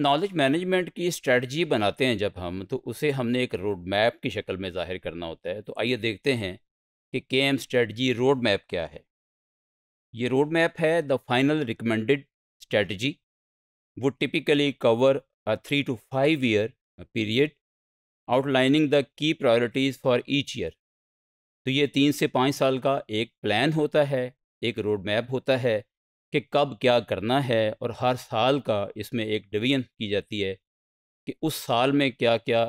knowledge management की strategy बनाते हैं जब हम तो उसे हमने एक रोड मैप की शक्ल में ज़ाहिर करना होता है तो आइए देखते हैं कि K M strategy road map क्या है ये रोड मैप है द फाइनल रिकमेंडेड स्ट्रेटजी वो typically cover a three to five year period outlining the key priorities for each year तो ये तीन से पाँच साल का एक प्लान होता है एक रोड मैप होता है कि कब क्या करना है और हर साल का इसमें एक डिवीजन की जाती है कि उस साल में क्या क्या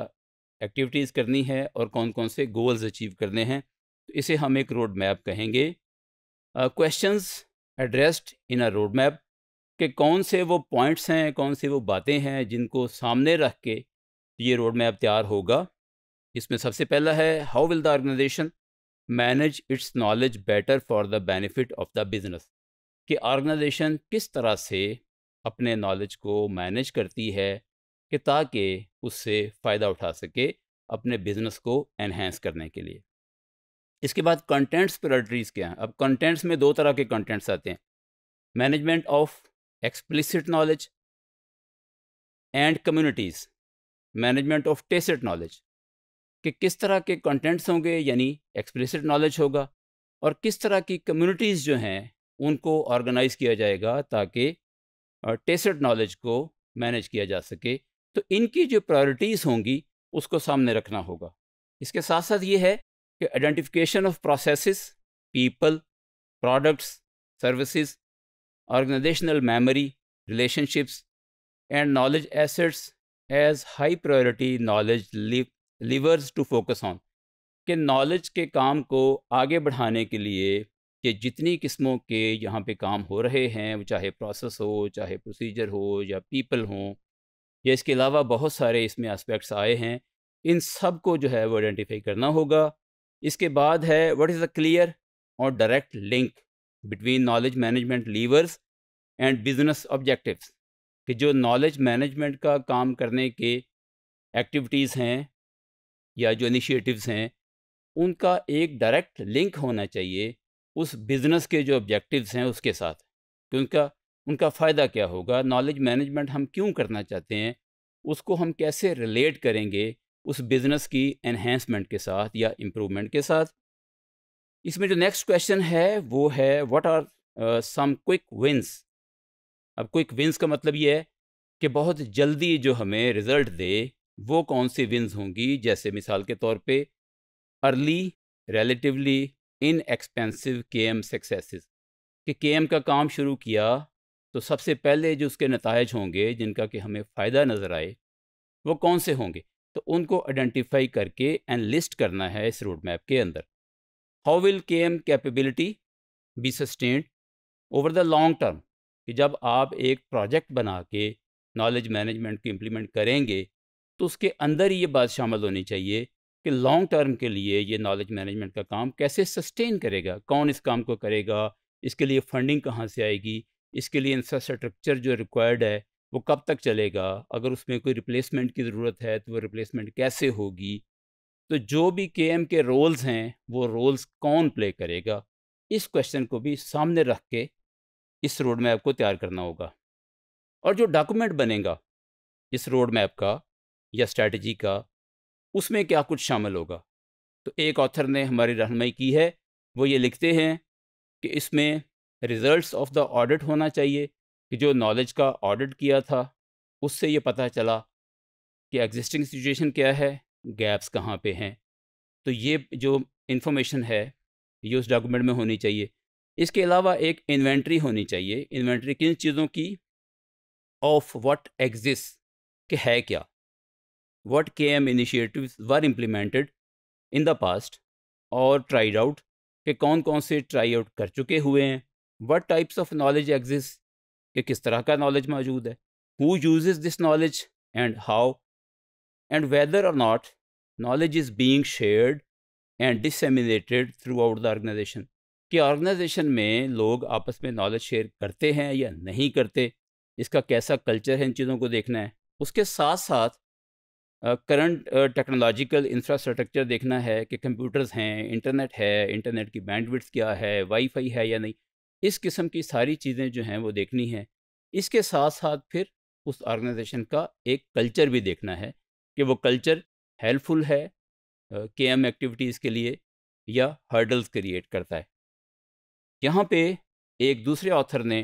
एक्टिविटीज़ करनी है और कौन कौन से गोल्स अचीव करने हैं तो इसे हम एक रोड मैप कहेंगे questions addressed in a road map कि कौन से वो पॉइंट्स हैं कौन से वो बातें हैं जिनको सामने रख के ये रोड मैप तैयार होगा इसमें सबसे पहला है how will the organisation manage its knowledge better for the benefit of the business कि ऑर्गेनाइजेशन किस तरह से अपने नॉलेज को मैनेज करती है कि ताकि उससे फ़ायदा उठा सके अपने बिजनेस को एनहेंस करने के लिए इसके बाद कंटेंट्स प्रायोरिटीज़ क्या हैं अब कंटेंट्स में दो तरह के कंटेंट्स आते हैं management of explicit knowledge and communities management of tacit knowledge कि किस तरह के कंटेंट्स होंगे यानी एक्सप्लिसिट नॉलेज होगा और किस तरह की कम्युनिटीज़ जो हैं उनको ऑर्गेनाइज किया जाएगा ताकि टेस्ट नॉलेज को मैनेज किया जा सके तो इनकी जो प्रायोरिटीज़ होंगी उसको सामने रखना होगा इसके साथ साथ ये है कि identification of processes people products services organisational memory relationships and knowledge assets as high priority knowledge levers to focus on कि नॉलेज के काम को आगे बढ़ाने के लिए कि जितनी किस्मों के यहाँ पे काम हो रहे हैं चाहे प्रोसेस हो चाहे प्रोसीजर हो या पीपल हों या इसके अलावा बहुत सारे इसमें एस्पेक्ट्स आए हैं इन सब को जो है वो आइडेंटिफाई करना होगा इसके बाद है व्हाट इज़ अ क्लियर और direct link between knowledge management levers and business objectives कि जो नॉलेज मैनेजमेंट का काम करने के एक्टिविटीज़ हैं या जो इनिशिएटिव्स हैं उनका एक डायरेक्ट लिंक होना चाहिए उस बिज़नेस के जो ऑब्जेक्टिव्स हैं उसके साथ कि उनका उनका फ़ायदा क्या होगा नॉलेज मैनेजमेंट हम क्यों करना चाहते हैं उसको हम कैसे रिलेट करेंगे उस बिज़नेस की एनहेंसमेंट के साथ या इम्प्रूवमेंट के साथ इसमें जो नेक्स्ट क्वेश्चन है वो है what are some quick wins अब क्विक विंस का मतलब ये है कि बहुत जल्दी जो हमें रिज़ल्ट दे वो कौन सी विंस होंगी जैसे मिसाल के तौर पे early relatively inexpensive K M success कि के एम का काम शुरू किया तो सबसे पहले जो उसके नतज होंगे जिनका कि हमें फ़ायदा नज़र आए वो कौन से होंगे तो उनको आइडेंटिफाई करके एंड लिस्ट करना है इस रोड मैप के अंदर how will K M capability be sustained over the long term कि जब आप एक प्रोजेक्ट बना के नॉलेज मैनेजमेंट को इम्प्लीमेंट करेंगे तो उसके अंदर ही ये बात शामिल होनी चाहिए कि लॉन्ग टर्म के लिए ये नॉलेज मैनेजमेंट का काम कैसे सस्टेन करेगा कौन इस काम को करेगा इसके लिए फंडिंग कहाँ से आएगी इसके लिए इंफ्रास्ट्रक्चर जो रिक्वायर्ड है वो कब तक चलेगा अगर उसमें कोई रिप्लेसमेंट की ज़रूरत है तो वो रिप्लेसमेंट कैसे होगी तो जो भी के एम के रोल्स हैं वो रोल्स कौन प्ले करेगा इस क्वेश्चन को भी सामने रख के इस रोड मैप को तैयार करना होगा और जो डॉक्यूमेंट बनेगा इस रोड मैप का या स्ट्रेटजी का उसमें क्या कुछ शामिल होगा तो एक ऑथर ने हमारी रहनमई की है वो ये लिखते हैं कि इसमें रिज़ल्ट ऑफ द ऑडिट होना चाहिए कि जो नॉलेज का ऑडिट किया था उससे ये पता चला कि एग्जिस्टिंग सिचुएशन क्या है गैप्स कहाँ पे हैं तो ये जो इन्फॉर्मेशन है ये उस डॉक्यूमेंट में होनी चाहिए इसके अलावा एक इन्वेंट्री होनी चाहिए इन्वेंट्री किन चीज़ों की ऑफ व्हाट एग्जिस्ट कि है क्या what K M initiatives were implemented in the past और ट्राइड आउट के कौन कौन से ट्राई आउट कर चुके हुए हैं what types of knowledge exist कि किस तरह का नॉलेज मौजूद है who use this knowledge and how and whether और not knowledge is being shared and disseminated throughout the organization कि ऑर्गेनाइजेशन में लोग आपस में नॉलेज शेयर करते हैं या नहीं करते इसका कैसा कल्चर है इन चीज़ों को देखना है उसके साथ साथ करंट टेक्नोलॉजिकल इंफ्रास्ट्रक्चर देखना है कि कंप्यूटर्स हैं इंटरनेट है इंटरनेट की बैंडविड्थ क्या है वाईफाई है या नहीं इस किस्म की सारी चीज़ें जो हैं वो देखनी है इसके साथ साथ फिर उस ऑर्गेनाइजेशन का एक कल्चर भी देखना है कि वो कल्चर हेल्पफुल है के एम एक्टिविटीज़ के लिए या हर्डल्स क्रिएट करता है यहाँ पे एक दूसरे ऑथर ने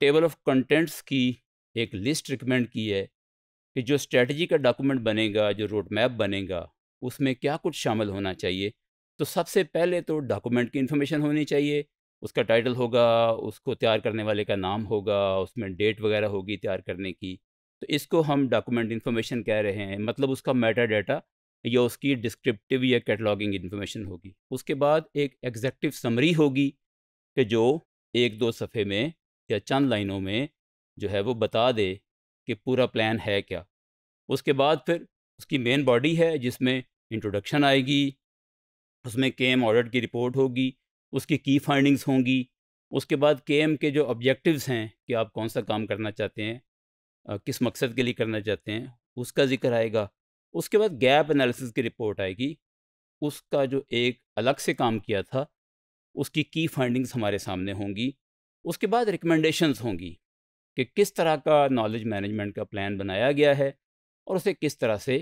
टेबल ऑफ कंटेंट्स की एक लिस्ट रिकमेंड की है कि जो स्ट्रेटजी का डॉक्यूमेंट बनेगा जो रोड मैप बनेगा उसमें क्या कुछ शामिल होना चाहिए तो सबसे पहले तो डॉक्यूमेंट की इन्फॉर्मेशन होनी चाहिए उसका टाइटल होगा उसको तैयार करने वाले का नाम होगा उसमें डेट वगैरह होगी तैयार करने की तो इसको हम डॉक्यूमेंट इन्फॉर्मेशन कह रहे हैं मतलब उसका मेटा डाटा या उसकी डिस्क्रिप्टिव या कैटलॉगिंग इन्फॉर्मेशन होगी उसके बाद एक एग्जैक्टिव समरी होगी कि जो एक दो सफ़े में या चंद लाइनों में जो है वो बता दे कि पूरा प्लान है क्या उसके बाद फिर उसकी मेन बॉडी है जिसमें इंट्रोडक्शन आएगी उसमें के एम ऑडिट की रिपोर्ट होगी उसकी की फाइंडिंग्स होंगी उसके बाद के एम के जो ऑब्जेक्टिव्स हैं कि आप कौन सा काम करना चाहते हैं किस मकसद के लिए करना चाहते हैं उसका जिक्र आएगा उसके बाद गैप एनालिसिस की रिपोर्ट आएगी उसका जो एक अलग से काम किया था उसकी की फाइंडिंग्स हमारे सामने होंगी उसके बाद रिकमेंडेशंस होंगी कि किस तरह का नॉलेज मैनेजमेंट का प्लान बनाया गया है और उसे किस तरह से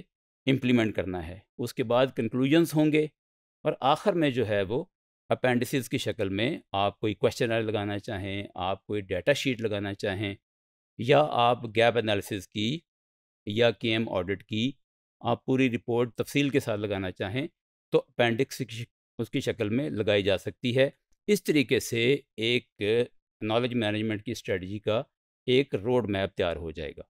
इम्प्लीमेंट करना है उसके बाद कंक्लूजन्स होंगे और आखिर में जो है वो अपेंडिसेस की शक्ल में आप कोई क्वेश्चन लगाना चाहें आप कोई डाटा शीट लगाना चाहें या आप गैप एनालिसिस की या के ऑडिट की आप पूरी रिपोर्ट तफसील के साथ लगाना चाहें तो अपेंडिक्स उसकी शक्ल में लगाई जा सकती है इस तरीके से एक नॉलेज मैनेजमेंट की स्ट्रेटजी का एक रोड मैप तैयार हो जाएगा